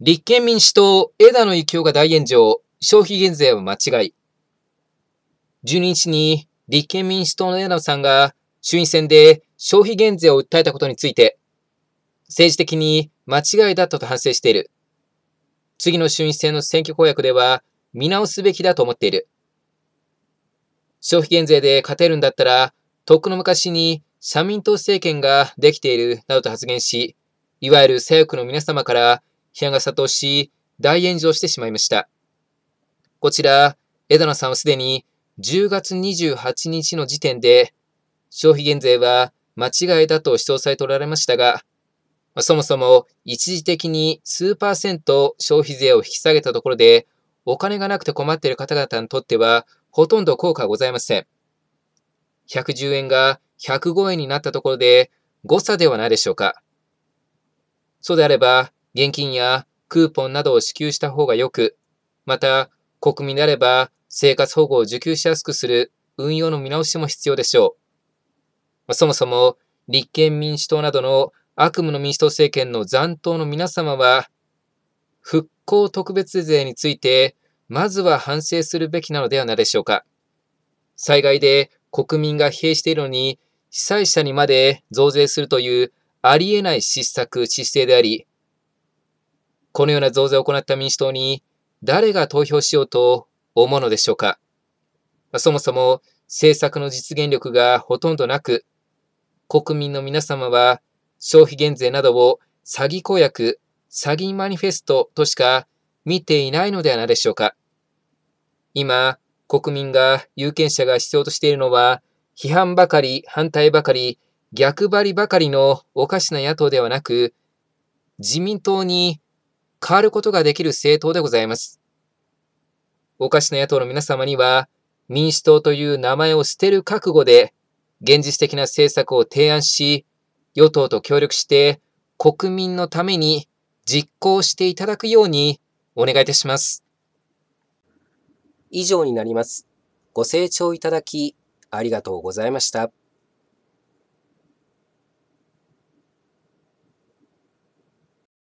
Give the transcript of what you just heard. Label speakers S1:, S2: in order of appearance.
S1: 立憲民主党、枝野幸男が大炎上、消費減税は間違い。12日に立憲民主党の枝野さんが衆院選で消費減税を訴えたことについて、政治的に間違いだったと反省している。次の衆院選の選挙公約では見直すべきだと思っている。消費減税で勝てるんだったら、とっくの昔に社民党政権ができているなどと発言し、いわゆる左翼の皆様から批判が殺到し、大炎上してしまいました。こちら、枝野さんはすでに10月28日の時点で、消費減税は間違いだと主張されておられましたが、そもそも一時的に数パーセント消費税を引き下げたところで、お金がなくて困っている方々にとっては、ほとんど効果はございません。110円が105円になったところで、誤差ではないでしょうか。そうであれば、現金やクーポンなどを支給した方がよく、また、国民であれば生活保護を受給しやすくする運用の見直しも必要でしょう。そもそも、立憲民主党などの悪夢の民主党政権の残党の皆様は、復興特別税について、まずは反省するべきなのではないでしょうか。災害で国民が疲弊しているのに、被災者にまで増税するというありえない失策、失勢であり、このような増税を行った民主党に誰が投票しようと思うのでしょうか。そもそも政策の実現力がほとんどなく、国民の皆様は消費減税などを詐欺公約、詐欺マニフェストとしか見ていないのではないでしょうか。今、国民が有権者が必要としているのは、批判ばかり、反対ばかり、逆張りばかりのおかしな野党ではなく、自民党に変わることができる政党でございます。おかしな野党の皆様には、民主党という名前を捨てる覚悟で、現実的な政策を提案し、与党と協力して国民のために実行していただくようにお願いいたします。以上になります。ご清聴いただきありがとうございました。